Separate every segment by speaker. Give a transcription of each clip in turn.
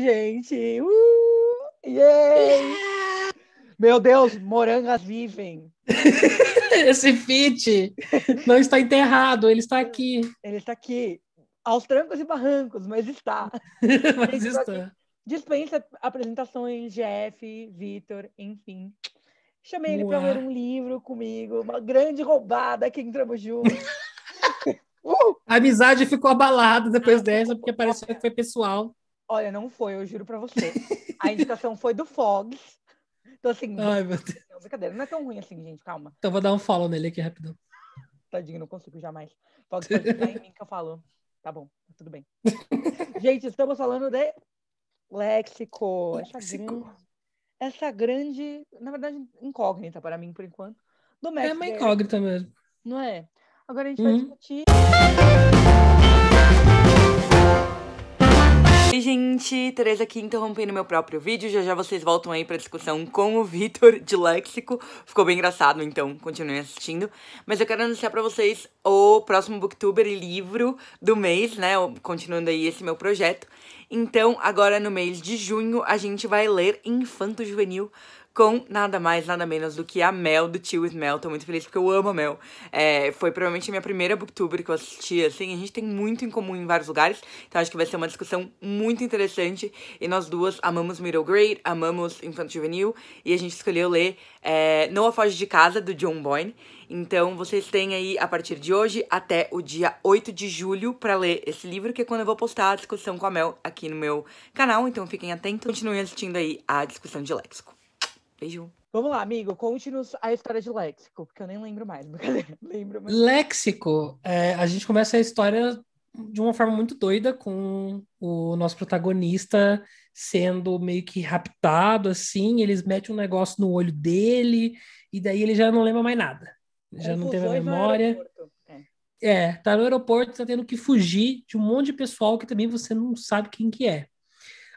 Speaker 1: gente. Uh! Yeah! Meu Deus, morangas vivem.
Speaker 2: Esse fit não está enterrado, ele
Speaker 1: está aqui. Ele está aqui, aos trancos e barrancos, mas está. mas gente, está. Dispensa apresentações, Jeff, Vitor, enfim. Chamei ele para ler um livro comigo, uma grande roubada que entramos juntos.
Speaker 2: uh! A amizade ficou abalada depois dessa, porque pareceu que foi pessoal.
Speaker 1: Olha, não foi, eu juro pra você. A indicação foi do Fogs. Então, assim. Ai, meu Deus. Não, brincadeira, não é tão ruim assim, gente, calma.
Speaker 2: Então, vou dar um follow nele aqui rapidão.
Speaker 1: Tadinho, não consigo jamais. Fogs pode ficar em mim que eu falo. Tá bom, tá tudo bem. gente, estamos falando de léxico. léxico. Essa, grande, essa grande, na verdade, incógnita para mim, por enquanto. Do México, é uma incógnita mesmo. Não é? Agora a gente vai hum. discutir. Oi, gente! Tereza aqui interrompendo meu próprio vídeo. Já já vocês voltam aí pra discussão com o Vitor de Léxico. Ficou bem engraçado, então continuem assistindo. Mas eu quero anunciar pra vocês o próximo booktuber e livro do mês, né? Continuando aí esse meu projeto. Então, agora no mês de junho, a gente vai ler Infanto Juvenil com nada mais, nada menos do que a Mel do Tio with Mel. Tô muito feliz porque eu amo a Mel. É, foi provavelmente a minha primeira booktuber que eu assisti, assim. A gente tem muito em comum em vários lugares, então acho que vai ser uma discussão muito interessante. E nós duas amamos Middle Grade, amamos Infanto Juvenil, e a gente escolheu ler é, Noah Foge de Casa, do John Boyne. Então, vocês têm aí, a partir de hoje, até o dia 8 de julho para ler esse livro, que é quando eu vou postar a discussão com a Mel aqui no meu canal. Então, fiquem atentos. Continuem assistindo aí a discussão de léxico. Beijo. Vamos lá, amigo, conte-nos a história de Léxico, porque eu nem lembro mais. lembro mais.
Speaker 2: Léxico, é, a gente começa a história de uma forma muito doida, com o nosso protagonista sendo meio que raptado, assim, eles metem um negócio no olho dele, e daí ele já não lembra mais nada.
Speaker 1: Já não tem a memória.
Speaker 2: É. é, tá no aeroporto, tá tendo que fugir de um monte de pessoal que também você não sabe quem que é.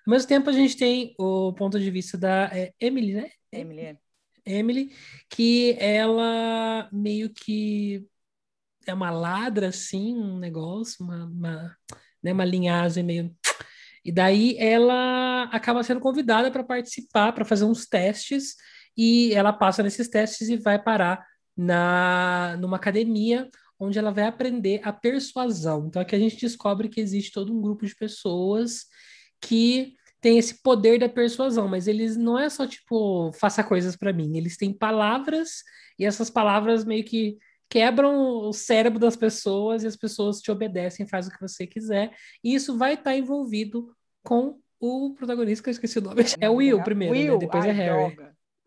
Speaker 2: Ao mesmo tempo, a gente tem o ponto de vista da é, Emily, né? Emily. É. Emily, que ela meio que é uma ladra, assim, um negócio, uma, uma, né, uma linhagem meio. E daí ela acaba sendo convidada para participar, para fazer uns testes, e ela passa nesses testes e vai parar na numa academia onde ela vai aprender a persuasão. Então aqui a gente descobre que existe todo um grupo de pessoas que tem esse poder da persuasão, mas eles não é só tipo, faça coisas para mim, eles têm palavras e essas palavras meio que quebram o cérebro das pessoas e as pessoas te obedecem, faz o que você quiser, e isso vai estar tá envolvido com o protagonista, que eu esqueci o nome, é o Will primeiro, né? Will, né? depois é ai, é Harry.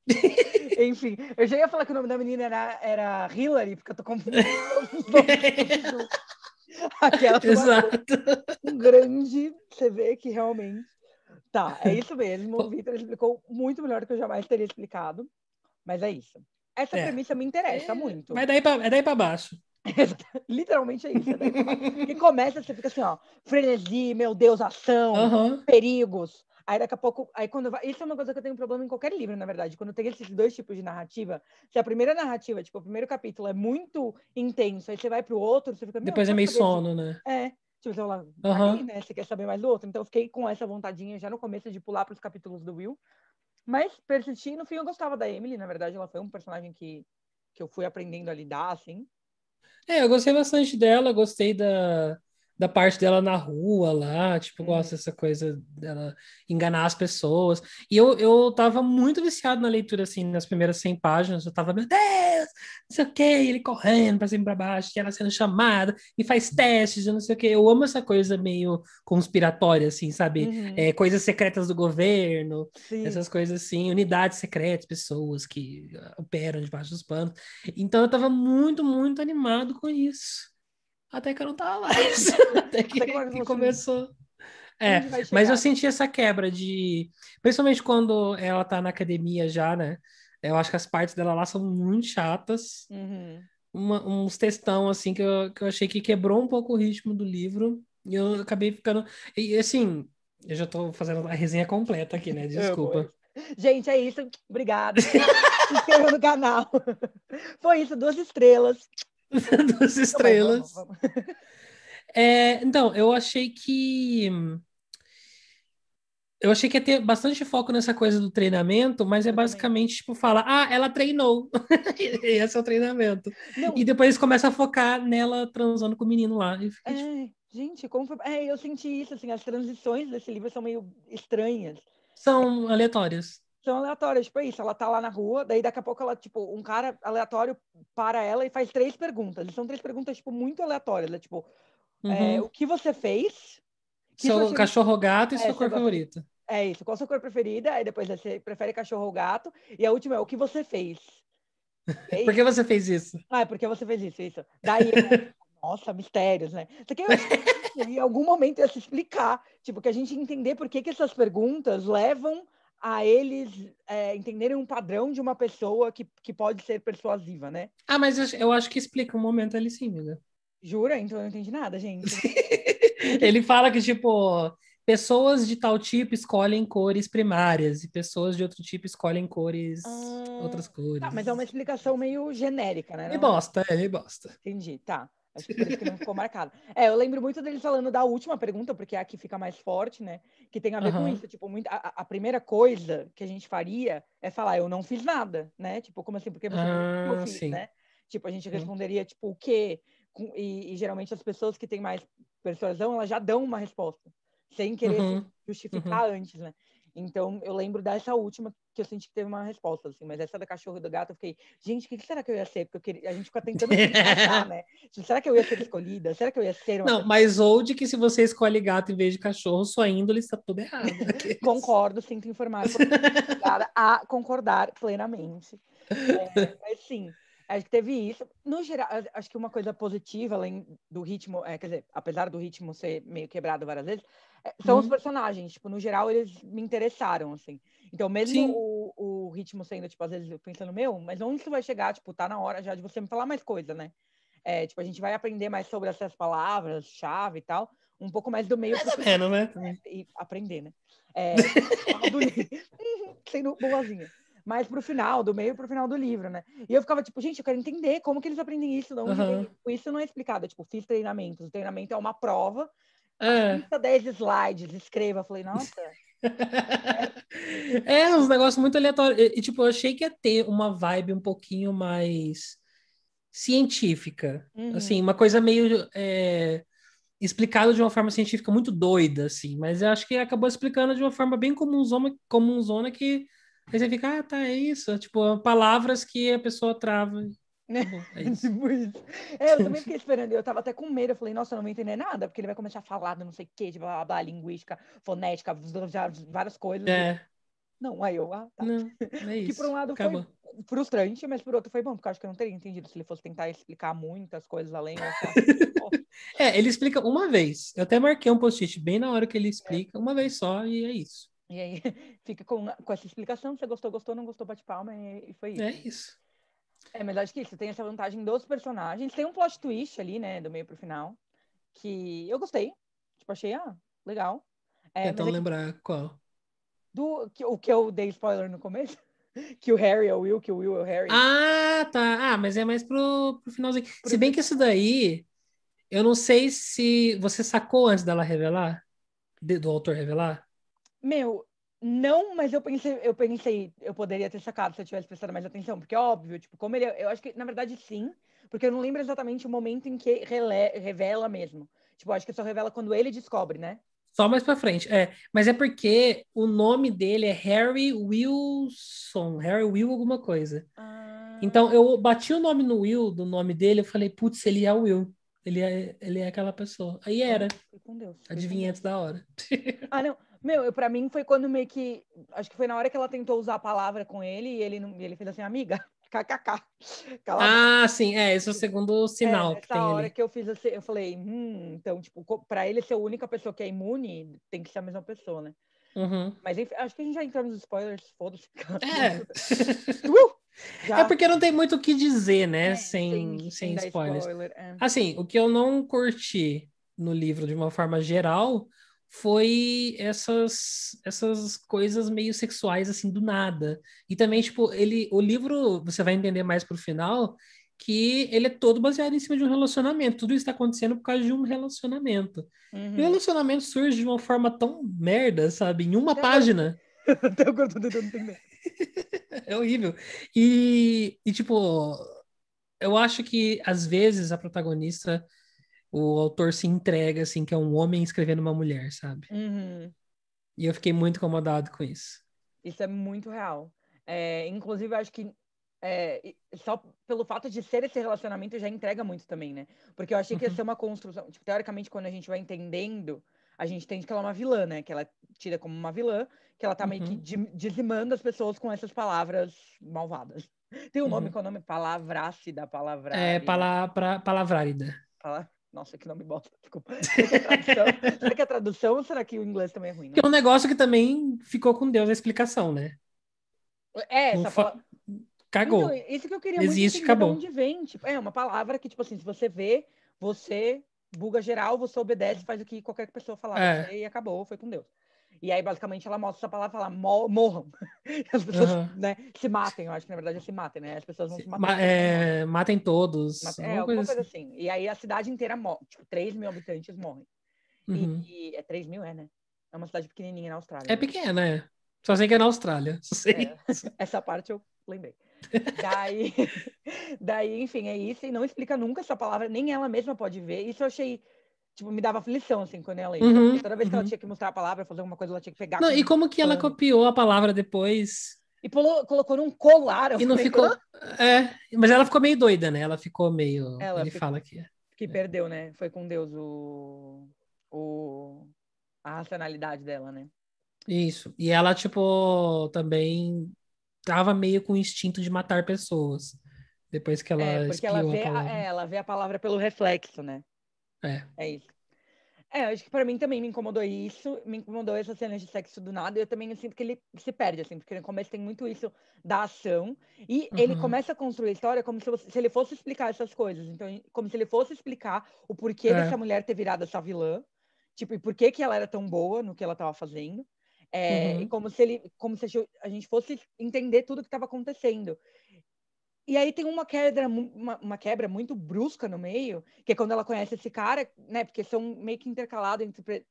Speaker 1: Enfim, eu já ia falar que o nome da menina era, era Hillary, porque eu tô confundindo. Aquela Exato. um grande, você vê que realmente Tá, é isso mesmo. O Victor explicou muito melhor do que eu jamais teria explicado. Mas é isso. Essa é. premissa me interessa é. muito. Mas daí pra, é daí para baixo. Literalmente é isso. É que começa, você fica assim, ó, frenesi, meu Deus, ação, uhum. perigos. Aí daqui a pouco, aí quando vai, isso é uma coisa que eu tenho problema em qualquer livro, na verdade. Quando tem esses dois tipos de narrativa, se a primeira narrativa, tipo, o primeiro capítulo é muito intenso, aí você vai pro outro, você fica Depois é meio sono, né? É tiozão então lá, tá uhum. Aí, né? Você quer saber mais do outro? Então eu fiquei com essa vontadinha já no começo de pular para os capítulos do Will. Mas persisti, no fim eu gostava da Emily, na verdade ela foi um personagem que, que eu fui aprendendo a lidar, assim.
Speaker 2: É, eu gostei bastante dela, gostei da, da parte dela na rua lá, tipo, gosto uhum. dessa coisa dela enganar as pessoas. E eu, eu tava muito viciado na leitura, assim, nas primeiras 100 páginas, eu tava, meu Deus, não sei o que ele correndo pra cima e pra baixo, e ela sendo chamada, e faz testes, eu não sei o que Eu amo essa coisa meio conspiratória, assim, sabe? Uhum. É, coisas secretas do governo, Sim. essas coisas assim, unidades secretas, pessoas que operam debaixo dos panos. Então eu tava muito, muito animado com isso até que eu não tava mais. até que, até que começou.
Speaker 1: É, mas eu
Speaker 2: senti essa quebra de. Principalmente quando ela tá na academia já, né? Eu acho que as partes dela lá são muito chatas. Uhum. Uma, uns textão, assim, que eu, que eu achei que quebrou um pouco o ritmo do livro. E eu acabei ficando. E assim, eu já tô fazendo a resenha completa aqui, né? Desculpa.
Speaker 1: Gente, é isso. Obrigada. Se inscreva no canal. Foi isso, duas estrelas.
Speaker 2: Duas tá estrelas.
Speaker 1: Vamos, vamos, vamos.
Speaker 2: É, então, eu achei que. Eu achei que ia ter bastante foco nessa coisa do treinamento, mas é basicamente tipo falar, ah, ela treinou. Esse é o treinamento. Não. E depois começa a focar nela transando com o menino lá. E fica,
Speaker 1: tipo, é, tipo... Gente, como foi... é, eu senti isso, assim, as transições desse livro são meio estranhas.
Speaker 2: São aleatórias
Speaker 1: são aleatórias. Tipo, é isso, ela tá lá na rua, daí daqui a pouco ela, tipo, um cara aleatório para ela e faz três perguntas. E são três perguntas, tipo, muito aleatórias. Né? Tipo, é, uhum. é, o que você fez? Que seu você... cachorro gato e é, sua cor favorita. É isso, qual a sua cor preferida? Aí depois você prefere cachorro ou gato. E a última é o que você fez. É Por que você fez isso? Ah, é porque você fez isso, isso. Daí, nossa, mistérios, né? Só que em algum momento ia se explicar, tipo, que a gente entender por que, que essas perguntas levam a eles é, entenderem um padrão de uma pessoa que, que pode ser persuasiva, né?
Speaker 2: Ah, mas eu, eu acho que explica um momento ali sim, amiga.
Speaker 1: Jura? Então eu não entendi nada, gente.
Speaker 2: Ele fala que, tipo, pessoas de tal tipo escolhem cores primárias e pessoas de outro tipo escolhem cores, ah, outras tá, cores. Tá, mas é
Speaker 1: uma explicação meio genérica, né? E é? bosta,
Speaker 2: é, e bosta.
Speaker 1: Entendi, tá. Acho que por isso que não ficou marcado. É, eu lembro muito deles falando da última pergunta, porque é a que fica mais forte, né? Que tem a ver uhum. com isso. Tipo, muito, a, a, primeira coisa que a gente faria é falar, eu não fiz nada, né? Tipo, como assim? Porque você ah, não fiz, né? Tipo, a gente responderia, tipo, o quê? E, e, geralmente as pessoas que têm mais persuasão, elas já dão uma resposta, sem querer uhum. justificar uhum. antes, né? Então, eu lembro dessa última que eu senti que teve uma resposta, assim, mas essa da cachorro e do gato, eu fiquei, gente, o que será que eu ia ser? Porque queria... a gente fica tentando se né? Será que eu ia ser escolhida? Será que eu ia ser uma... Não, mas
Speaker 2: ou de que se você escolhe gato em vez de cachorro, sua índole está tudo errada. Né?
Speaker 1: Concordo, sinto informar, a concordar plenamente. É, mas sim, acho que teve isso. No geral, acho que uma coisa positiva, além do ritmo, é, quer dizer, apesar do ritmo ser meio quebrado várias vezes, é, são uhum. os personagens. Tipo, no geral, eles me interessaram, assim. Então, mesmo o, o, ritmo sendo, tipo, às vezes eu pensando, meu, mas onde isso vai chegar? Tipo, tá na hora já de você me falar mais coisa, né? É, tipo, a gente vai aprender mais sobre essas palavras-chave e tal. Um pouco mais do meio. Mais ou menos, né? É, e aprender, né? É, sendo boazinha mais pro final, do meio pro final do livro, né? E eu ficava tipo, gente, eu quero entender como que eles aprendem isso, não? Tipo, uhum. isso não é explicado. Eu, é, tipo, fiz treinamentos, o treinamento é uma prova, é. 10 slides, escreva. Eu falei, nossa.
Speaker 2: é, uns negócios muito aleatórios. E, tipo, eu achei que ia ter uma vibe um pouquinho mais científica. Uhum. Assim, uma coisa meio é, explicada de uma forma científica muito doida, assim. Mas eu acho que acabou explicando de uma forma bem um zona que Aí você fica, ah, tá, é isso. É, tipo, é palavras que a pessoa trava. Né? Tá é isso. tipo isso.
Speaker 1: É, eu também fiquei esperando. Eu tava até com medo. Eu falei, nossa, eu não vou entender nada, porque ele vai começar a falar do não sei o quê, de blá, blá, blá, linguística, fonética, várias coisas. É. Não, aí eu, ah, tá. Não, é isso. Que por um lado Acabou. foi frustrante, mas por outro foi bom, porque eu acho que eu não teria entendido se ele fosse tentar explicar muitas coisas além. Assim,
Speaker 2: é, ele explica uma vez. Eu até marquei um post-it bem na hora que ele explica, é. uma vez só, e é isso.
Speaker 1: E aí fica com, com essa explicação, você gostou, gostou, não gostou, bate palma e, e foi é isso. É isso. É, mas acho que isso tem essa vantagem dos personagens. Tem um plot twist ali, né, do meio pro final, que eu gostei. Tipo, achei, ah, legal. É, então é lembrar que, qual? Do, que, o que eu dei spoiler no começo? que o Harry é o Will, que o Will é o Harry.
Speaker 2: Ah, tá. Ah, mas é mais pro, pro finalzinho. Pro se bem que isso daí, eu não sei se você sacou antes dela revelar, de, do autor revelar.
Speaker 1: Meu, não, mas eu pensei, eu pensei, eu poderia ter sacado se eu tivesse prestado mais atenção, porque é óbvio, tipo, como ele. É, eu acho que, na verdade, sim, porque eu não lembro exatamente o momento em que rele, revela mesmo. Tipo, acho que só revela quando ele descobre, né?
Speaker 2: Só mais pra frente, é. Mas é porque o nome dele é Harry Wilson. Harry Will alguma coisa. Ah... Então, eu bati o nome no Will, do nome dele, eu falei, putz, ele é o Will. Ele é, ele é aquela pessoa. Aí era. Adivinha antes da hora.
Speaker 1: Ah, não. Meu, para mim foi quando meio que. Acho que foi na hora que ela tentou usar a palavra com ele e ele, ele fez assim, amiga, kkk. Cala ah,
Speaker 2: sim, é, esse é o segundo é, sinal. É, que tem hora ali. que
Speaker 1: eu fiz assim, eu falei, hum, então, tipo, pra ele ser a única pessoa que é imune, tem que ser a mesma pessoa, né? Uhum. Mas enfim, acho que a gente já entrou nos spoilers, foda-se. É.
Speaker 2: uh! Já. É porque não tem muito o que dizer, né? É, sem, sem, sem spoilers. Spoiler, é. Assim, o que eu não curti no livro de uma forma geral foi essas essas coisas meio sexuais assim do nada. E também tipo, ele o livro, você vai entender mais pro final, que ele é todo baseado em cima de um relacionamento. Tudo isso está acontecendo por causa de um relacionamento. Uhum. E o uhum. relacionamento surge de uma forma tão merda, sabe? Em uma Até página.
Speaker 1: Até agora eu tô tentando entender.
Speaker 2: é horrível. E, e, tipo, eu acho que às vezes a protagonista o autor se entrega, assim, que é um homem escrevendo uma mulher, sabe?
Speaker 1: Uhum.
Speaker 2: E eu fiquei muito incomodado com isso.
Speaker 1: Isso é muito real. É, inclusive, eu acho que é, só pelo fato de ser esse relacionamento já entrega muito também, né? Porque eu achei que ia uhum. ser uma construção. Tipo, teoricamente, quando a gente vai entendendo, a gente entende que ela é uma vilã, né? Que ela é tida como uma vilã, que ela tá uhum. meio que uhum. dizimando as pessoas com essas palavras malvadas. Tem um nome uhum. com é o nome? Palavracida, palavra. É,
Speaker 2: pala, pra, palavrárida.
Speaker 1: Nossa, que nome bosta, desculpa. será que é a tradução ou será que o inglês também é ruim?
Speaker 2: Né? Que é um negócio que também ficou com Deus a explicação, né?
Speaker 1: É, essa fa... Cagou. Então, isso que eu queria Existe, muito acabou. onde vem. Tipo, é uma palavra que, tipo assim, se você vê, você buga geral, você obedece, faz o que qualquer pessoa falar é. e acabou, foi com Deus. E aí, basicamente, ela mostra essa palavra e fala, morram. As pessoas, uhum. né, se matem. Eu acho que, na verdade, é se matem, né? As pessoas vão se, se matar. Ma
Speaker 2: é, matem todos. Matem, é, alguma coisa
Speaker 1: assim. assim. E aí, a cidade inteira morre. Tipo, 3 mil habitantes morrem. Uhum. E, e, é 3 mil, é, né? É uma cidade pequenininha na Austrália. É né?
Speaker 2: pequena, é. Só sei que é na Austrália. É,
Speaker 1: essa parte eu lembrei. daí, daí, enfim, é isso. E não explica nunca essa palavra. Nem ela mesma pode ver. Isso eu achei tipo, me dava aflição, assim, quando ela ia. Então, uhum, toda vez que ela uhum. tinha que mostrar a palavra, fazer alguma coisa, ela tinha que pegar. Não, e como que ela
Speaker 2: copiou a palavra depois?
Speaker 1: E pulou, colocou num colar. E não ficou.
Speaker 2: É, mas ela ficou meio doida, né? Ela ficou meio. Ela Ele ficou... fala que. É.
Speaker 1: Que é. perdeu, né? Foi com Deus o. o... A racionalidade dela, né?
Speaker 2: Isso. E ela, tipo, também tava meio com o instinto de matar pessoas. Depois que ela. É, porque ela vê, a, é,
Speaker 1: ela vê a palavra pelo reflexo, né? É. É isso. É, acho que para mim também me incomodou isso, me incomodou essas cenas de sexo do nada, e eu também sinto que ele se perde, assim, porque no começo tem muito isso da ação, e uhum. ele começa a construir a história como se, se, ele fosse explicar essas coisas, então, como se ele fosse explicar o porquê é. dessa mulher ter virado essa vilã, tipo, e por que que ela era tão boa no que ela estava fazendo, é, uhum. e como se ele, como se a gente fosse entender tudo que estava acontecendo, e aí tem uma quebra, uma, uma, quebra muito brusca no meio, que é quando ela conhece esse cara, né? Porque são meio que intercalados entre.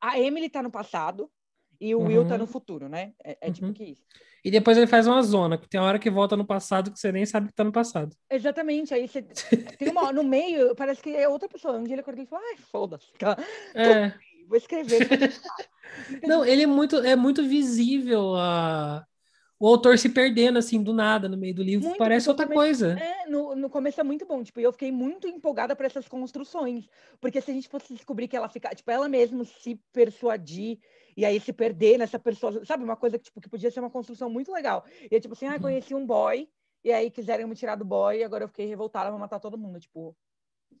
Speaker 1: A Emily tá no passado e o uhum. Will tá no uhum. futuro, né? É, é tipo uhum. tipo que isso.
Speaker 2: E depois ele faz uma zona, que tem hora que volta no passado que você nem sabe que tá no passado.
Speaker 1: Exatamente. Aí você tem uma. No meio, parece que é outra pessoa. Um dia ele acorda e fala, ai, foda-se. É. Vou escrever. Não, ele é muito,
Speaker 2: é muito visível a o autor se perdendo, assim, do nada, no meio do livro, muito parece outra coisa.
Speaker 1: É, no, no, começo é muito bom, tipo, eu fiquei muito empolgada para essas construções, porque se a gente fosse descobrir que ela fica, tipo, ela mesma se persuadir e aí se perder nessa pessoa, sabe, uma coisa que, tipo, que podia ser uma construção muito legal. E é tipo assim, ah, uhum. conheci um boy, e aí quiserem me tirar do boy, e agora eu fiquei revoltada, vou matar todo mundo, tipo,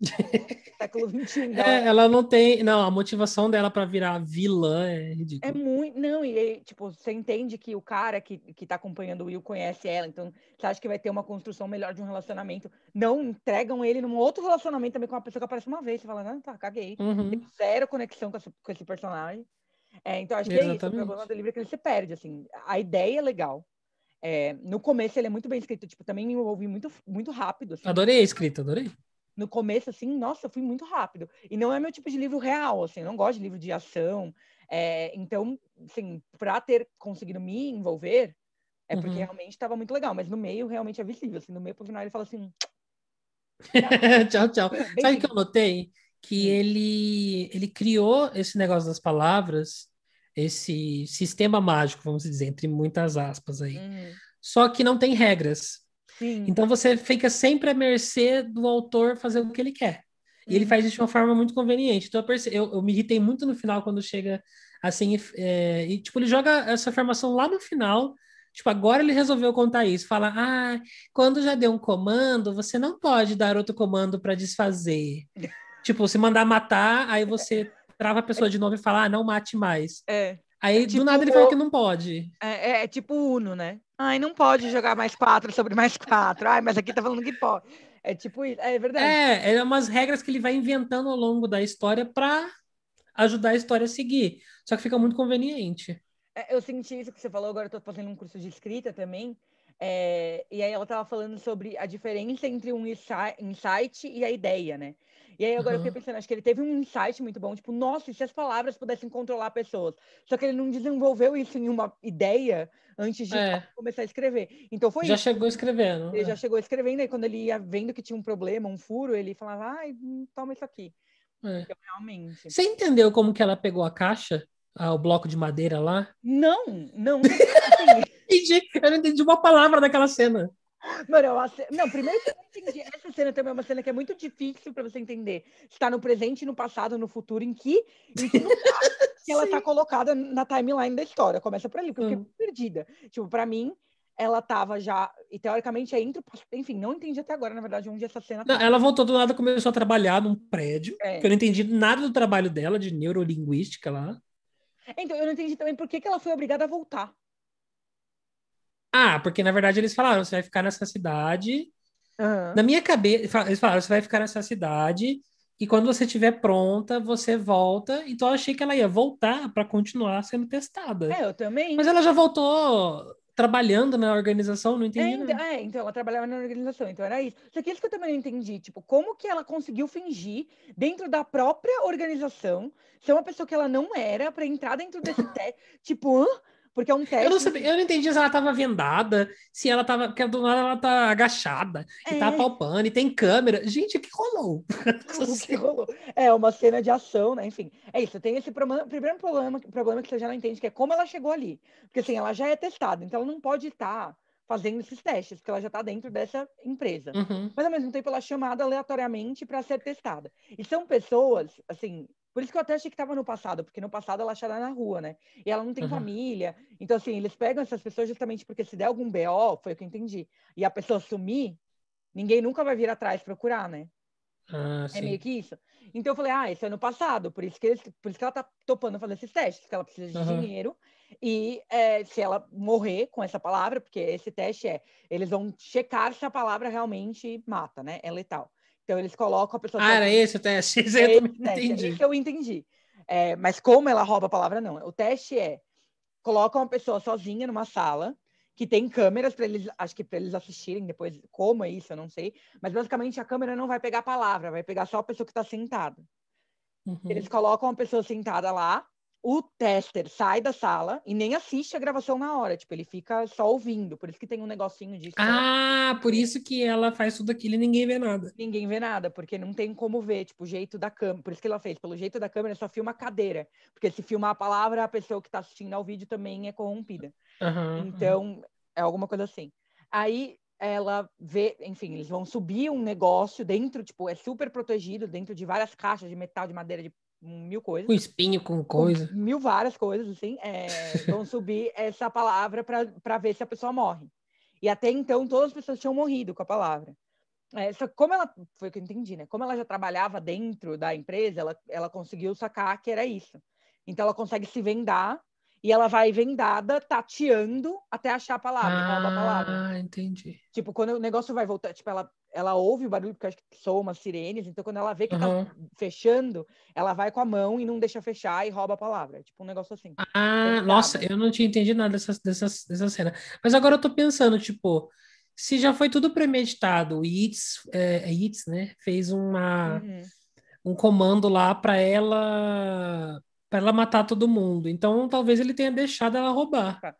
Speaker 1: século tá XXI. É, ela
Speaker 2: não tem. Não, a motivação dela para virar vilã é ridícula.
Speaker 1: É muito. Não, e tipo, você entende que o cara que, que tá acompanhando o Will conhece ela, então você acha que vai ter uma construção melhor de um relacionamento. Não entregam ele num outro relacionamento também com uma pessoa que aparece uma vez. Você fala, não, tá, caguei. Uhum. Tem zero conexão com esse, com esse personagem. É, então acho que Exatamente. é isso. O problema do livro é que ele se perde, assim. A ideia é legal. É, no começo ele é muito bem escrito, tipo, também me envolvi muito, muito rápido. Assim. Adorei a escrita, adorei no começo, assim, nossa, eu fui muito rápido. E não é meu tipo de livro real, assim, eu não gosto de livro de ação. É, então, assim, para ter conseguido me envolver, é uhum. porque realmente estava muito legal. Mas no meio, realmente é visível. Assim, no meio, pro final, ele fala assim...
Speaker 2: tchau, tchau. Bem Sabe o que eu notei? Que hum. ele, ele criou esse negócio das palavras, esse sistema mágico, vamos dizer, entre muitas aspas aí. Uhum. Só que não tem regras. Então você fica sempre à mercê do autor fazer o que ele quer. E ele faz isso de uma forma muito conveniente. Então, eu, eu, eu me irritei muito no final quando chega assim. É... E, tipo, ele joga essa informação lá no final. Tipo, agora ele resolveu contar isso. Fala, ah, quando já deu um comando, você não pode dar outro comando para desfazer. tipo, se mandar matar, aí você trava a pessoa de novo e fala, ah, não mate mais. É. Aí, tipo, do nada, ele tipo falou que
Speaker 1: não pode. É, é, é, tipo Uno, né? Ai, não pode jogar mais quatro sobre mais quatro. Ai, mas aqui tá falando que pode. É tipo isso, é verdade. É,
Speaker 2: é umas regras que ele vai inventando ao longo da história para ajudar a história a seguir. Só que fica muito conveniente.
Speaker 1: É, eu senti isso que você falou, agora eu tô fazendo um curso de escrita também. É, e aí ela tava falando sobre a diferença entre um insight e a ideia, né? E aí agora uhum. eu fiquei pensando, acho que ele teve um insight muito bom, tipo, nossa, e se as palavras pudessem controlar pessoas? Só que ele não desenvolveu isso em uma ideia antes de é. começar a escrever. Então foi Já isso. chegou escrevendo. Ele é. já chegou escrevendo, e quando ele ia vendo que tinha um problema, um furo, ele falava, ai, hum, toma isso aqui. É. Então, realmente. Você
Speaker 2: entendeu como que ela pegou a caixa? Ah, o bloco de madeira lá?
Speaker 1: Não, não.
Speaker 2: Assim, eu não entendi uma palavra daquela cena.
Speaker 1: Mano, eu ace... Não, primeiro que eu entendi. Essa cena também é uma cena que é muito difícil pra você entender. Está no presente, no passado, no futuro, em que, em que, que ela tá colocada na timeline da história. Começa por ali, porque eu fiquei hum. perdida. Tipo, pra mim, ela tava já. E teoricamente é entre. Enfim, não entendi até agora, na verdade, onde essa cena. Não, tá. ela voltou
Speaker 2: do nada começou a trabalhar num prédio. É. Que eu não entendi nada do trabalho dela, de neurolinguística lá.
Speaker 1: Então, eu não entendi também por que, que ela foi obrigada a voltar.
Speaker 2: Ah, porque na verdade eles falaram, você vai ficar nessa cidade. Uhum. Na minha cabeça, eles falaram, você vai ficar nessa cidade e quando você estiver pronta, você volta. Então eu achei que ela ia voltar para continuar sendo testada. É, eu
Speaker 1: também. Mas ela já
Speaker 2: voltou trabalhando na organização, não entendi.
Speaker 1: É, é, então ela trabalhava na organização, então era isso. Só que isso que eu também não entendi, tipo, como que ela conseguiu fingir dentro da própria organização ser uma pessoa que ela não era para entrar dentro desse teste? tipo, hã? Porque é um teste. Eu não, sabia, né? eu não
Speaker 2: entendi se ela estava vendada, se ela estava. Porque do nada ela tá agachada é. e tá é. palpando e tem câmera. Gente, o que rolou?
Speaker 1: o que rolou? É uma cena de ação, né? Enfim. É isso. Tem esse problema, primeiro problema, problema que você já não entende, que é como ela chegou ali. Porque assim, ela já é testada, então ela não pode estar. Tá fazendo esses testes, porque ela já está dentro dessa empresa. Uhum. Mas ao mesmo tempo ela é chamada aleatoriamente para ser testada. E são pessoas, assim, por isso que eu até achei que estava no passado, porque no passado ela achará na rua, né? E ela não tem uhum. família. Então, assim, eles pegam essas pessoas justamente porque se der algum BO, foi o que eu entendi, e a pessoa sumir, ninguém nunca vai vir atrás procurar, né?
Speaker 2: Ah, é meio que
Speaker 1: isso. Então eu falei, ah, isso é no passado, por isso que, eles, por isso que ela tá topando fazer esses testes, porque ela precisa de uhum. dinheiro. E é, se ela morrer com essa palavra, porque esse teste é, eles vão checar se a palavra realmente mata, né? É letal. Então eles colocam a pessoa. Ah, era esse o teste. Esse eu é é entendi. eu entendi. É, mas como ela rouba a palavra, não. O teste é: colocam uma pessoa sozinha numa sala, que tem câmeras para eles, acho que para eles assistirem depois, como é isso, eu não sei. Mas basicamente a câmera não vai pegar a palavra, vai pegar só a pessoa que está sentada. Uhum. Eles colocam a pessoa sentada lá, o tester sai da sala e nem assiste a gravação na hora, tipo, ele fica só ouvindo, por isso que tem um negocinho disso. Ah, por isso que ela faz tudo aquilo e ninguém vê nada. Ninguém vê nada, porque não tem como ver, tipo, o jeito da câmera, por isso que ela fez, pelo jeito da câmera só filma a cadeira, porque se filmar a palavra, a pessoa que tá assistindo ao vídeo também é corrompida.
Speaker 2: Uhum, então,
Speaker 1: uhum. é alguma coisa assim. Aí, ela vê, enfim, eles vão subir um negócio dentro, tipo, é super protegido, dentro de várias caixas de metal, de madeira, de mil coisas. Com
Speaker 2: espinho, com coisa. Com
Speaker 1: mil várias coisas, assim. É, vão subir essa palavra para ver se a pessoa morre. E até então, todas as pessoas tinham morrido com a palavra. É, só como ela, foi o que eu entendi, né? Como ela já trabalhava dentro da empresa, ela, ela conseguiu sacar que era isso. Então, ela consegue se vendar e ela vai vendada, tateando até achar a palavra. Ah, a palavra. Ah, entendi. Tipo, quando o negócio vai voltar, tipo, ela ela ouve o barulho, porque acho que soa umas sirenes, então quando ela vê que uhum. tá fechando, ela vai com a mão e não deixa fechar e rouba a palavra. Tipo um negócio assim.
Speaker 2: Ah, é nossa, eu não tinha entendido nada dessa, dessa, dessa cena. Mas agora eu tô pensando, tipo, se já foi tudo premeditado, o Itz, é, é Itz né, fez uma, uhum. um comando lá para ela para ela matar todo mundo. Então, talvez ele tenha deixado ela roubar. Tá.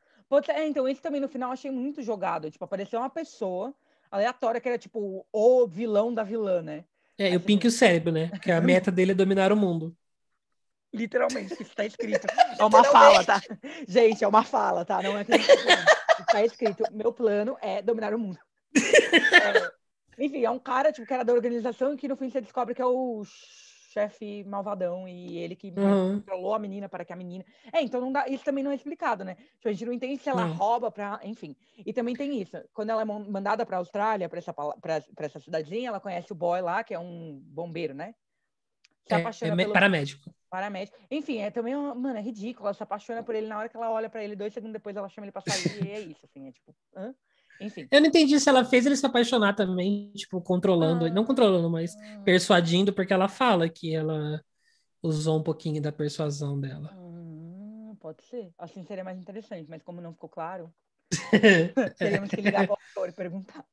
Speaker 1: É, então, esse também no final eu achei muito jogado. Tipo, apareceu uma pessoa aleatória, que era tipo o vilão da vilã, né?
Speaker 2: É, e o Pink e o cérebro, né? Que a meta dele é
Speaker 1: dominar o mundo. Literalmente, isso está escrito. É uma fala, tá? Gente, é uma fala, tá? Não é que está escrito. Meu plano é dominar o mundo. É. Enfim, é um cara tipo, que era é da organização e que no fim você descobre que é o chefe malvadão e ele que uhum. controlou a menina para que a menina. É, então não dá. Isso também não é explicado, né? Tipo, a gente não entende se ela rouba para, enfim. E também tem isso. Quando ela é mandada para a Austrália, para essa pra, essa cidadezinha, ela conhece o boy lá, que é um bombeiro, né?
Speaker 2: Se é, apaixona é pelo... paramédico.
Speaker 1: Paramédico. Enfim, é também uma, mano, é ridículo. Ela se apaixona por ele na hora que ela olha para ele, dois segundos depois ela chama ele para sair e é isso, assim, é tipo, hã? Enfim. Eu não entendi
Speaker 2: se ela fez ele se apaixonar também, tipo, controlando, ah. não controlando, mas persuadindo, porque ela fala que ela usou um pouquinho da persuasão dela.
Speaker 1: Hum, pode ser. Assim seria mais interessante, mas como não ficou claro, teremos que ligar para o autor e perguntar.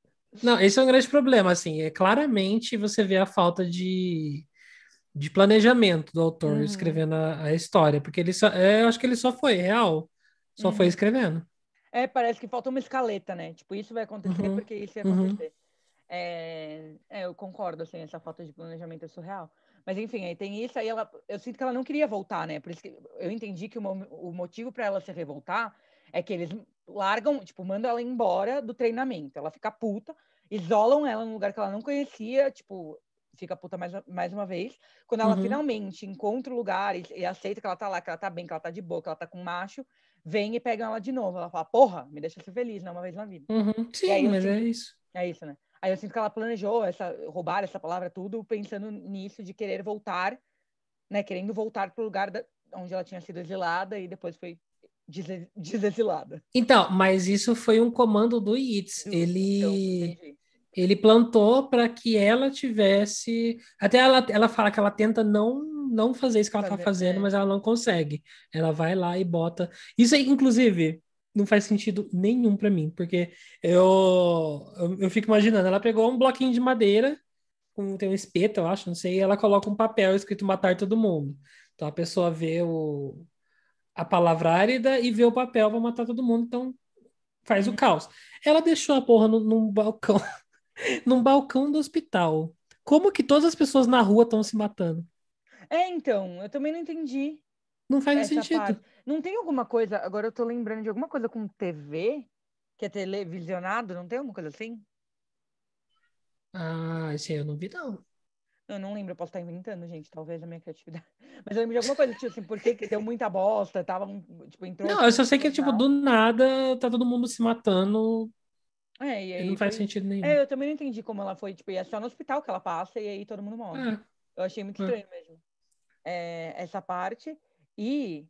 Speaker 2: Não, esse é um grande problema, assim, é claramente você vê a falta de, de planejamento do autor uhum. escrevendo a, a, história, porque ele só, é, eu acho que ele só foi real, só uhum. foi escrevendo.
Speaker 1: É, parece que falta uma escaleta, né? Tipo, isso vai acontecer uhum. porque isso vai uhum. acontecer. Uhum. É, é, eu concordo, assim, essa falta de planejamento é surreal. Mas enfim, aí tem isso, aí ela, eu sinto que ela não queria voltar, né? Por isso que eu entendi que o, o motivo para ela se revoltar é que eles largam, tipo, mandam ela embora do treinamento. Ela fica puta, isolam ela num lugar que ela não conhecia, tipo, fica puta mais, mais uma vez. Quando ela uhum. finalmente encontra o lugar e, e, aceita que ela tá lá, que ela tá bem, que ela tá de boa, que ela tá com macho, vem e pega ela de novo. Ela fala, porra, me deixa ser feliz, não né, uma vez na vida. Uhum. Sim, mas é sinto... é isso. É isso, né? Aí eu sinto que ela planejou essa, roubar essa palavra tudo, pensando nisso de querer voltar, né? Querendo voltar para o lugar da... onde ela tinha sido exilada e depois foi desexilada
Speaker 2: Então, mas isso foi um comando do Yitz. Ele... Então, ele plantou para que ela tivesse. Até ela, ela fala que ela tenta não não fazer isso que ela tá fazer, tá fazendo, é. mas ela não consegue. Ela vai lá e bota. Isso aí, inclusive, não faz sentido nenhum para mim, porque eu, eu, eu fico imaginando, ela pegou um bloquinho de madeira, com, tem um espeto, eu acho, não sei, e ela coloca um papel escrito matar todo mundo. Então a pessoa vê o, a palavra árida e vê o papel, vai matar todo mundo, então faz o uhum. caos. Ela deixou a porra no, num balcão, num balcão do hospital. Como que todas as pessoas na rua estão se matando?
Speaker 1: É, então, eu também não entendi. Não faz sentido. Parte. Não tem alguma coisa, agora eu tô lembrando de alguma coisa com TV, que é televisionado, não tem alguma coisa assim? Ah, isso aí eu não vi, não. Eu não lembro, eu posso estar inventando, gente, talvez a minha criatividade. Mas eu lembro de alguma coisa, tipo assim, porque que deu muita bosta, tava, tipo, entrou... Não, eu só sei
Speaker 2: que, tipo, do nada tá todo mundo se matando
Speaker 1: é, e aí, e não faz sentido nenhum. É, eu também não entendi como ela foi, tipo, e é só no hospital que ela passa e aí todo mundo morre. É. Eu achei muito é. estranho mesmo é, essa parte. E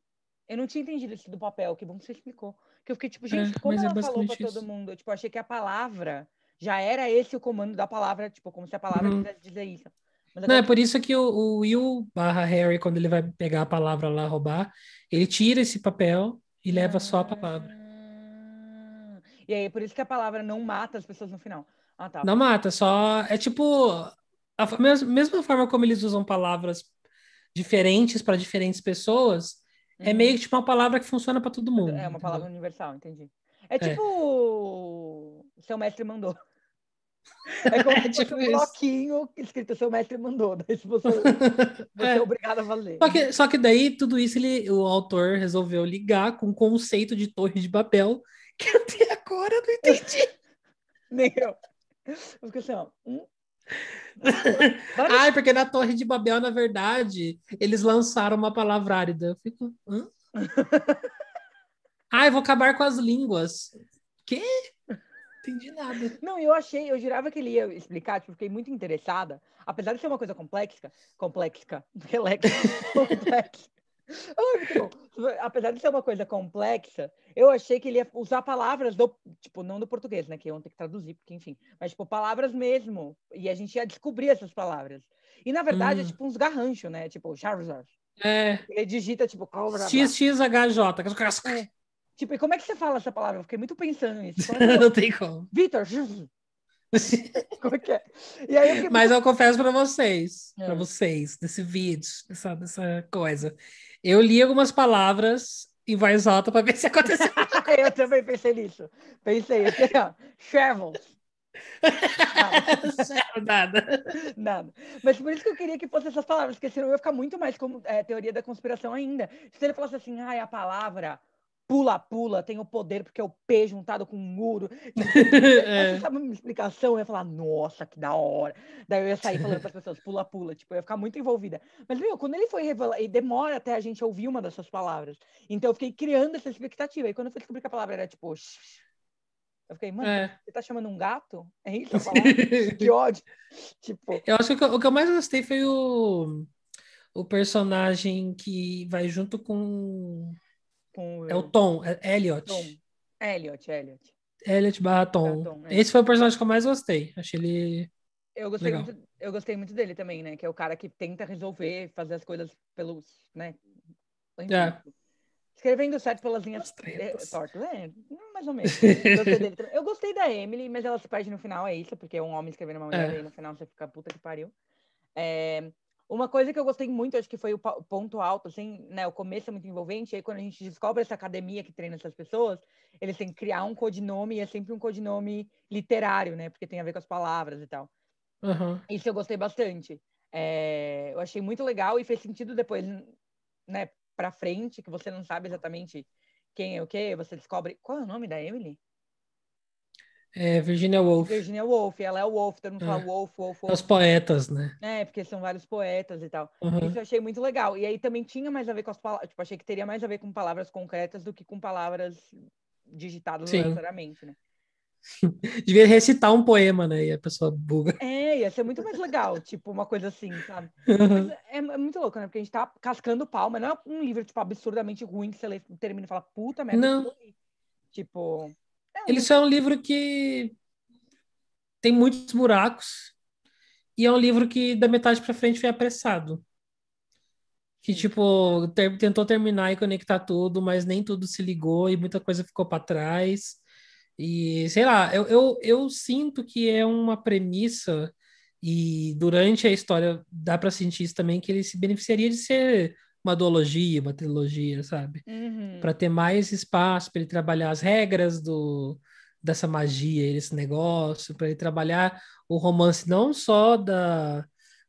Speaker 1: eu não tinha entendido isso do papel, que bom que você explicou. Que eu fiquei tipo, é, gente, é, como ela é falou pra todo mundo? Tipo, eu, tipo, achei que a palavra já era esse o comando da palavra, tipo, como se a palavra uhum. quisesse dizer isso. Mas não, é por isso que
Speaker 2: o, o Will barra Harry, quando ele vai pegar a palavra lá, roubar, ele tira esse papel e leva só a palavra. Ah.
Speaker 1: E aí, é por isso que a palavra não mata as pessoas no final. Ah, tá. Não
Speaker 2: mata, só. É tipo. A mesma forma como eles usam palavras diferentes para diferentes pessoas, é uhum. é meio que tipo uma palavra que funciona para todo mundo. É uma entendeu? palavra
Speaker 1: universal, entendi. É, é. tipo é. seu mestre mandou. É como é, tipo um isso. bloquinho escrito seu mestre mandou, daí você, você é. é obrigado a valer. Só que,
Speaker 2: só que daí tudo isso ele, o autor resolveu ligar com o conceito de Torre de Babel, que até agora eu não entendi. Nem eu.
Speaker 1: Eu assim, ó, hum?
Speaker 2: Ai, porque na Torre de Babel, na verdade, eles lançaram uma palavra árida. Eu fico. Hã? Ai, vou acabar com as línguas. Quê?
Speaker 1: Entendi nada. Não, eu achei, eu jurava que ele ia explicar, tipo, fiquei muito interessada. Apesar de ser uma coisa complexa, complexa, complexa, complexa. Tipo, apesar de ser uma coisa complexa, eu achei que ele ia usar palavras do, tipo, não do português, né? Que eu vão ter que traduzir, porque enfim, mas tipo, palavras mesmo. E a gente ia descobrir essas palavras. E na verdade é, hum. é tipo uns garranchos, né? Tipo, Charizard. É. Ele digita, tipo, XXHJ. É. Tipo, e como é que você fala essa palavra? Eu fiquei muito pensando nisso. É não tem como. Vitor,
Speaker 2: como é que é? Mas eu confesso para vocês, é. para vocês, desse vídeo, dessa, dessa coisa, eu li algumas palavras em voz alta para ver se aconteceu.
Speaker 1: eu também pensei nisso. Pensei, assim, ó, Nada. Nada. Nada. Mas por isso que eu queria que fosse essas palavras, porque senão eu ia ficar muito mais como é, teoria da conspiração ainda. Se ele falasse assim, ai, ah, a palavra pula-pula tem o poder porque é o P juntado com o muro. Tipo, é. Sabe uma explicação? Eu ia falar, nossa, que da hora. Daí eu ia sair falando para as pessoas, pula-pula, tipo, eu ia ficar muito envolvida. Mas, meu, quando ele foi revelar, e demora até a gente ouvir uma dessas palavras. Então eu fiquei criando essa expectativa. E quando eu fui descobrir que a palavra era tipo. Eu fiquei, mano, é. você tá chamando um gato? É isso? que ódio. Tipo.
Speaker 2: Eu acho que o que eu mais gostei foi o, o personagem que vai junto com com... É o Tom, é Elliot. Tom.
Speaker 1: Elliot, Elliot.
Speaker 2: Elliot barra Tom. Tom é. Esse foi o personagem que eu mais gostei. Achei ele. Eu gostei, legal.
Speaker 1: muito, eu gostei muito dele também, né? Que é o cara que tenta resolver, fazer as coisas pelos. né? Enfim, é. Escrevendo certo pelas linhas é, tortas. É, mais ou menos. Gostei eu gostei da Emily, mas ela se perde no final, é isso, porque é um homem escrevendo uma mulher é. no final você fica puta que pariu. É, uma coisa que eu gostei muito, acho que foi o ponto alto, assim, né? O começo é muito envolvente, e aí quando a gente descobre essa academia que treina essas pessoas, eles têm que criar um codinome, e é sempre um codinome literário, né? Porque tem a ver com as palavras e tal. Uhum. Isso eu gostei bastante. É, eu achei muito legal e fez sentido depois, né, pra frente, que você não sabe exatamente quem é o quê, você descobre. Qual é o nome da Emily?
Speaker 2: É, Virginia Woolf. Virginia
Speaker 1: Woolf, ela é o Woolf, todo mundo é. fala Woolf, Woolf, Woolf. É os poetas, né? É, porque são vários poetas e tal. Uhum. Isso eu achei muito legal. E aí também tinha mais a ver com as palavras, tipo, achei que teria mais a ver com palavras concretas do que com palavras digitadas necessariamente, né?
Speaker 2: Devia recitar um poema, né? E a pessoa buga.
Speaker 1: É, ia ser muito mais legal, tipo, uma coisa assim, sabe? Uhum. É, é, muito louco, né? Porque a gente tá cascando palma, não é um livro, tipo, absurdamente ruim que você lê, termina e fala, puta merda. Não. Tipo, é ele só
Speaker 2: é um livro que tem muitos buracos e é um livro que da metade para frente foi apressado. Que, tipo, ter, tentou terminar e conectar tudo, mas nem tudo se ligou e muita coisa ficou para trás. E, sei lá, eu, eu, eu sinto que é uma premissa e durante a história dá para sentir isso também que ele se beneficiaria de ser uma duologia, uma trilogia, sabe? Uhum. Para ter mais espaço, para ele trabalhar as regras do dessa magia, esse negócio, para ele trabalhar o romance não só da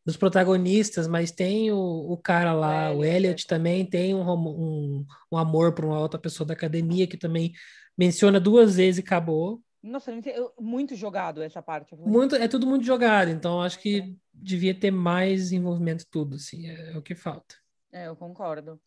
Speaker 2: dos protagonistas, mas tem o, o cara lá, é, o é Elliot é. também tem um, um, um amor para uma outra pessoa da academia que também menciona duas vezes e acabou.
Speaker 1: Nossa, muito jogado essa parte. Muito,
Speaker 2: é tudo muito jogado, então acho que é. devia ter mais envolvimento tudo, assim, é, é o que falta.
Speaker 1: É, eu concordo.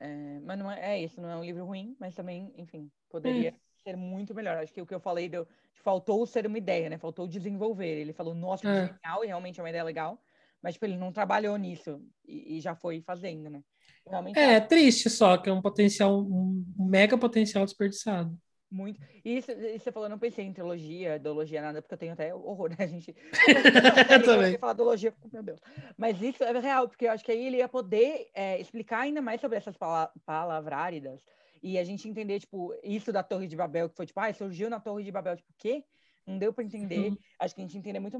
Speaker 1: É, mas não é, é, isso, não é um livro ruim, mas também, enfim, poderia hum. ser muito melhor. Acho que o que eu falei deu, faltou ser uma ideia, né? Faltou desenvolver. Ele falou, nossa, que é. genial, e realmente é uma ideia legal. Mas, tipo, ele não trabalhou nisso e, e já foi fazendo, né? Realmente é, triste
Speaker 2: só, que é um potencial, um mega potencial desperdiçado.
Speaker 1: Muito. E você falou, não pensei em trilogia, ideologia, nada, porque eu tenho até horror, né, gente? eu também. falar ideologia, meu Deus. Mas isso é real, porque eu acho que aí ele ia poder é, explicar ainda mais sobre essas pala palavráridas e a gente entender, tipo, isso da Torre de Babel, que foi tipo, ah, surgiu na Torre de Babel, tipo, o quê? Não deu para entender. Uhum. Acho que a gente entende muito,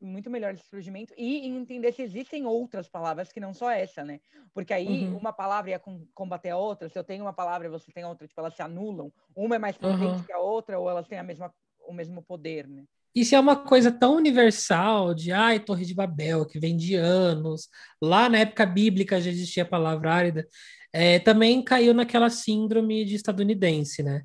Speaker 1: muito melhor esse surgimento e entender se existem outras palavras que não só essa, né? Porque aí uhum. uma palavra ia combater a outra. Se eu tenho uma palavra, e você tem outra, tipo, elas se anulam. Uma é mais uhum. potente uhum. que a outra ou elas têm a mesma, o mesmo poder, né?
Speaker 2: Isso é uma coisa tão universal de, ai, Torre de Babel, que vem de anos. Lá na época bíblica já existia a palavra árida. É, também caiu naquela síndrome de estadunidense, né?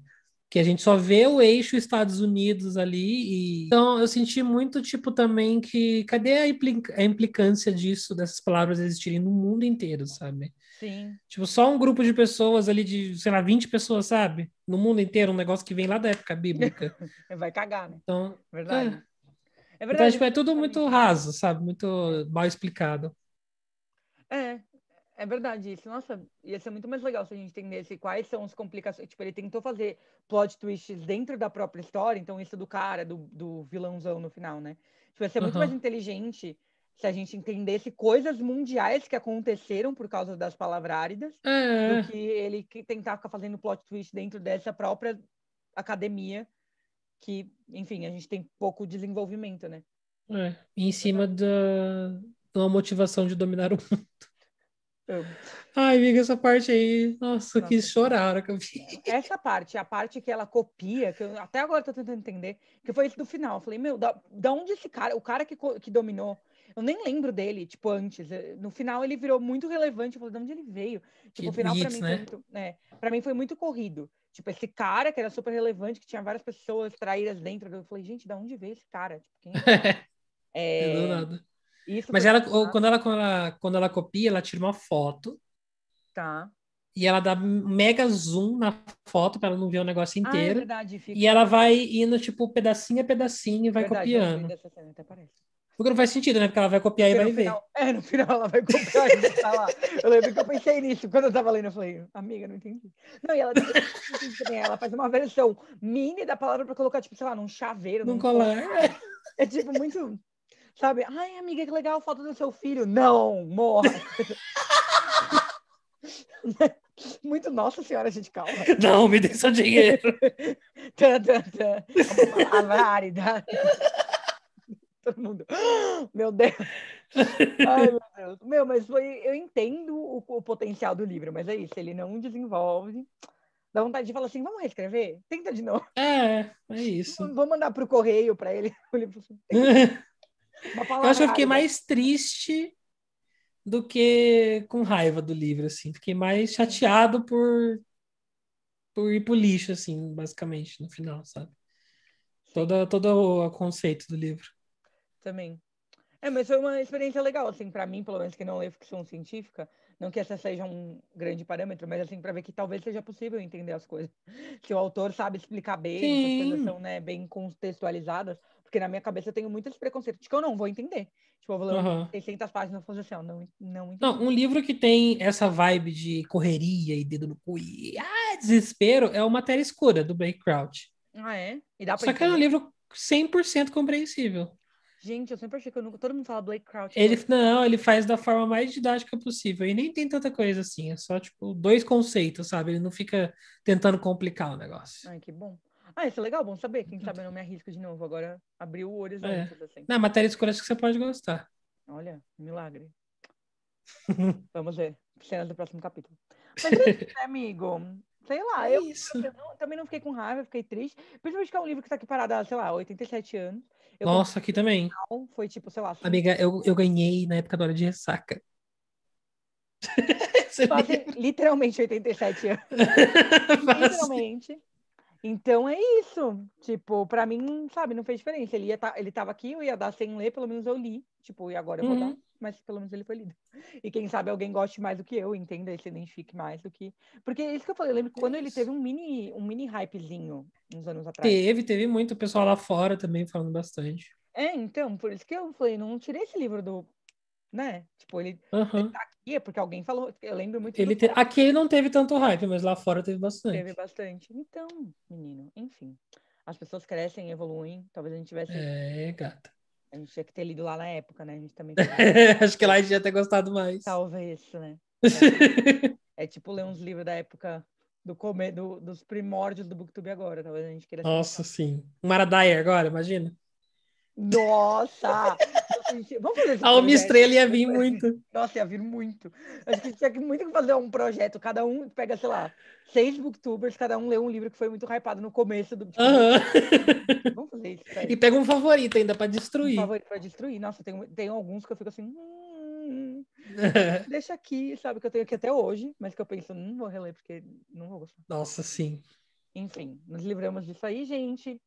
Speaker 2: que a gente só vê o eixo Estados Unidos ali. E... Então, eu senti muito, tipo, também que cadê a, implica a implicância disso, dessas palavras existirem no mundo inteiro, sabe? Sim. Tipo, só um grupo de pessoas ali, de, sei lá, 20 pessoas, sabe? No mundo inteiro, um negócio que vem lá da época bíblica. Vai cagar, né? Então, verdade.
Speaker 1: É. É verdade. Então, tipo, é tudo
Speaker 2: muito raso, sabe? Muito mal explicado.
Speaker 1: É, é verdade isso. Nossa, ia ser muito mais legal se a gente entendesse quais são as complicações. Tipo, ele tentou fazer plot twists dentro da própria história, então isso do cara, do, do vilãozão no final, né? Tipo, ia ser uhum. muito mais inteligente se a gente entendesse coisas mundiais que aconteceram por causa das palavráridas, é, é. do que ele tentar ficar fazendo plot twist dentro dessa própria academia, que, enfim, a gente tem pouco desenvolvimento, né?
Speaker 2: É, em cima da, de uma motivação de dominar o mundo. Ai, amiga, essa parte aí, nossa, nossa. quis chorar que eu vi.
Speaker 1: Essa parte, a parte que ela copia, que eu até agora tô tentando entender, que foi isso do final. Eu falei, meu, da, da onde esse cara, o cara que, que dominou, eu nem lembro dele, tipo, antes. Eh, no final ele virou muito relevante, eu falei, de onde ele veio? Tipo, que o final para mim, né? Muito, é, pra mim foi muito corrido. Tipo, esse cara que era super relevante, que tinha várias pessoas traídas dentro. Eu falei, gente, da onde veio esse cara? Tipo, quem é? é... é do nada. Isso Mas ela, quando, ela,
Speaker 2: quando, ela, quando ela copia, ela tira uma foto. Tá. E ela dá mega zoom na foto para ela não ver o negócio inteiro. Ah, é verdade, fica... E ela assim. vai indo, tipo, pedacinho a pedacinho e vai verdade, copiando.
Speaker 1: Porque não faz sentido, né? Porque ela vai copiar e vai final... ver. É, no final ela vai copiar e vai tá lá. Eu lembro que eu pensei nisso quando eu tava lendo. Eu falei, amiga, não entendi. Não, e ela, assim ela faz uma versão mini da palavra para colocar, tipo, sei lá, num chaveiro. Num, num colar. colar. É, é tipo muito sabe? Ai, amiga, que legal a foto do seu filho. Não, morre Muito nossa senhora, gente, calma. Não, me dê seu dinheiro. tã, tã, tã. A variedade. Todo mundo. Meu Deus. Ai, meu Deus. Meu, mas foi, eu entendo o, o potencial do livro, mas é isso, ele não desenvolve dá vontade de falar assim, vamos reescrever? Tenta de novo. É, é isso. Vou mandar para o correio para ele
Speaker 2: eu acho que eu fiquei mais
Speaker 1: triste do que com
Speaker 2: raiva do livro, assim. Fiquei mais chateado por, por ir pro lixo, assim, basicamente, no final, sabe? Toda, todo o conceito do livro.
Speaker 1: Também. É, mas foi uma experiência legal, assim, para mim, pelo menos que não leio ficção científica. Não que essa seja um grande parâmetro, mas assim, para ver que talvez seja possível entender as coisas. Se o autor sabe explicar bem, Sim. as coisas são né, bem contextualizadas, porque na minha cabeça eu tenho muitos preconceitos que eu não vou entender. Tipo, eu vou ler uhum. 600 páginas e falo assim, não, não entendo. Não, um
Speaker 2: livro que tem essa vibe de correria e dedo no cu e ah, desespero é o Matéria Escura, do Blake Crouch.
Speaker 1: Ah, é? E dá pra Só entender. que é um
Speaker 2: livro 100% compreensível.
Speaker 1: Gente, eu sempre achei que eu nunca... Todo mundo fala Blake Crouch. Ele, então.
Speaker 2: não, ele faz da forma mais didática possível. E nem tem tanta coisa assim. É só, tipo, dois conceitos, sabe? Ele não fica tentando complicar o negócio.
Speaker 1: Ai, que bom. Ah, isso é legal, bom saber. Quem sabe eu não me arrisco de novo. Agora abriu o horizonte. É. Assim. Na matéria
Speaker 2: escura, acho que você pode gostar.
Speaker 1: Olha, milagre. Vamos ver. Cenas do próximo capítulo. Mas é isso, né, amigo. Sei lá, é eu, eu não, também não fiquei com raiva, fiquei triste. Principalmente que é um livro que tá aqui parado há, sei lá, 87 anos.
Speaker 2: Eu Nossa, aqui também.
Speaker 1: Foi tipo, sei lá. Amiga,
Speaker 2: eu, eu ganhei na época da hora de ressaca.
Speaker 1: Fazem literalmente 87 anos. literalmente. Então é isso. Tipo, para mim, sabe, não fez diferença. Ele, ia tá, ele tava aqui, eu ia dar sem ler, pelo menos eu li. Tipo, e agora eu vou uhum. dar. Mas pelo menos ele foi lido. E quem sabe alguém goste mais do que eu, entenda, se identifique mais do que. Porque é isso que eu falei, eu lembro que quando ele teve um mini, um mini hypezinho uns anos atrás.
Speaker 2: Teve, teve muito. O pessoal lá fora também falando bastante.
Speaker 1: É, então, por isso que eu falei, não tirei esse livro do, né? Tipo, ele, uhum. ele tá aqui é porque alguém falou. Eu lembro muito. Ele te... Aqui
Speaker 2: ele não teve tanto hype, mas lá fora teve bastante. Teve
Speaker 1: bastante. Então, menino, enfim. As pessoas crescem, evoluem. Talvez a gente tivesse. É, gata. A gente tinha que ter lido lá na época, né? A gente também. Acho que lá a gente ia ter gostado mais. Talvez, né? É, é tipo ler uns livros da época do, come... do dos primórdios do BookTube agora. Talvez a gente queira. Nossa,
Speaker 2: sim. Maradai agora, imagina.
Speaker 1: Nossa! Vamos fazer esse A Uma Estrela ia né? vir tipo assim, muito. Nossa, ia vir muito. Acho que tinha que muito fazer um projeto. Cada um pega, sei lá, seis booktubers, cada um lê um livro que foi muito hypado no começo do. Tipo, uhum. Vamos fazer isso. Tá e pega
Speaker 2: um favorito ainda para destruir. Um favorito
Speaker 1: para destruir. Nossa, tem, tem alguns que eu fico assim. Hum, deixa aqui, sabe? Que eu tenho aqui até hoje, mas que eu penso, não vou reler porque não vou gostar.
Speaker 2: Nossa, sim.
Speaker 1: Enfim, nos livramos disso aí, gente.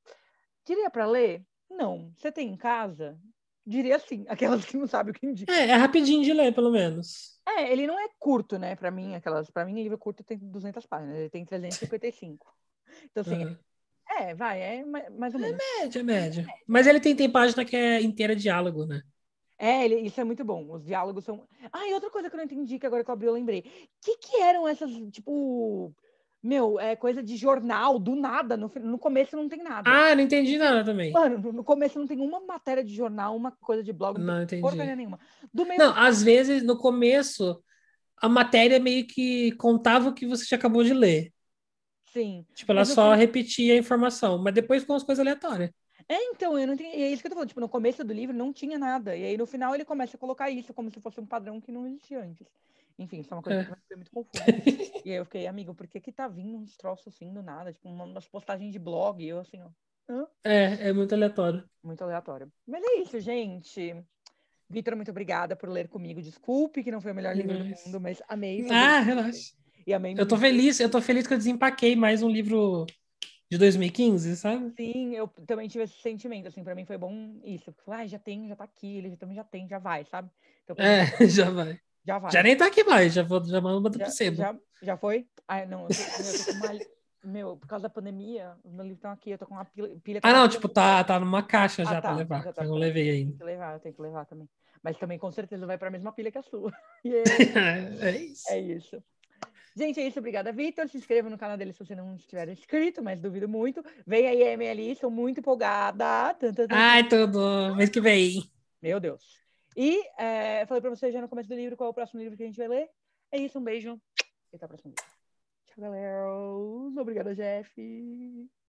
Speaker 1: Diria para ler? Não. Você tem em casa? diria assim, aquelas que não sabem o que
Speaker 2: indica. É, é rapidinho de ler, pelo menos.
Speaker 1: É, ele não é curto, né, para mim, aquelas, para mim livro curto tem 200 páginas, ele tem 355. Então assim, uhum. é, vai, é mais ou é menos. É média, é média. É.
Speaker 2: Mas ele tem tem página que é inteira diálogo, né?
Speaker 1: É, ele, isso é muito bom. Os diálogos são. Ah, e outra coisa que eu não entendi, que agora que eu abri, eu lembrei. O que, que eram essas, tipo, meu, é coisa de jornal, do nada. No, no começo não tem nada. Ah, não entendi nada também. Mano, no começo não tem uma matéria de jornal, uma coisa de blog, não, entendi porcaria nenhuma. Do meio... Não, às
Speaker 2: vezes, no começo, a matéria meio que contava o que você já acabou de ler.
Speaker 1: Sim. Tipo, ela só
Speaker 2: repetia a informação, mas depois com as coisas aleatórias.
Speaker 1: É, então, eu não entendi É isso que eu tô falando. Tipo, no começo do livro não tinha nada. E aí no final ele começa a colocar isso como se fosse um padrão que não existia antes. Enfim, isso é uma coisa que é. eu muito confusa. e aí eu fiquei, amigo, por que que tá vindo uns troços assim do nada? Tipo, umas postagens de blog. E eu assim, ó.
Speaker 2: Hã? É, é muito aleatório.
Speaker 1: Muito aleatório. Mas é isso, gente. Vitor, muito obrigada por ler comigo. Desculpe que não foi o melhor livro mas... do mundo, mas amei. Ah, relaxa. E amei eu tô feliz,
Speaker 2: eu tô feliz que eu desempaquei mais um livro de 2015, sabe?
Speaker 1: Sim, eu também tive esse sentimento, assim, para mim foi bom isso. Porque, ah, já tem, já tá aqui, ele também já tem, já vai, sabe? Então, é, já vai. Já vai. Já nem tá
Speaker 2: aqui mais, já, vou, já manda pra cedo. Já,
Speaker 1: já foi? Ah, não, eu tô, eu tô com uma... Meu, por causa da pandemia, os meus livros estão aqui, eu tô com uma pilha. pilha ah, não, tipo, tá,
Speaker 2: tá numa caixa ah, já tá, pra levar. Já tá, eu não levei ainda. Tem
Speaker 1: que levar, eu tenho que levar também. Mas também com certeza vai para a mesma pilha que a sua. Yeah. é isso. É isso. Gente, é isso. Obrigada, Vitor. Se inscreva no canal dele se você não estiver inscrito, mas duvido muito. Vem aí, MLI, estou muito empolgada. Ai,
Speaker 2: tudo. Mês que vem.
Speaker 1: Meu Deus. E é, falei para vocês já no começo do livro qual é o próximo livro que a gente vai ler. É isso, um beijo e até o próximo livro. Tchau, galera. Obrigada, Jeff.